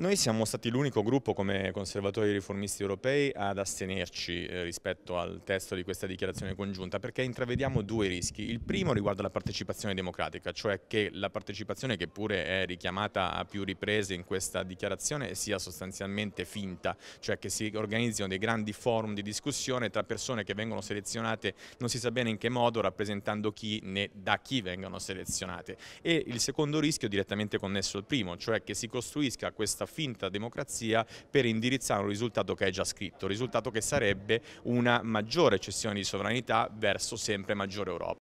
Noi siamo stati l'unico gruppo come conservatori riformisti europei ad astenerci eh, rispetto al testo di questa dichiarazione congiunta perché intravediamo due rischi. Il primo riguarda la partecipazione democratica, cioè che la partecipazione che pure è richiamata a più riprese in questa dichiarazione sia sostanzialmente finta, cioè che si organizzino dei grandi forum di discussione tra persone che vengono selezionate non si sa bene in che modo, rappresentando chi né da chi vengono selezionate. E il secondo rischio direttamente connesso al primo, cioè che si costruisca questa finta democrazia per indirizzare un risultato che è già scritto, risultato che sarebbe una maggiore cessione di sovranità verso sempre maggiore Europa.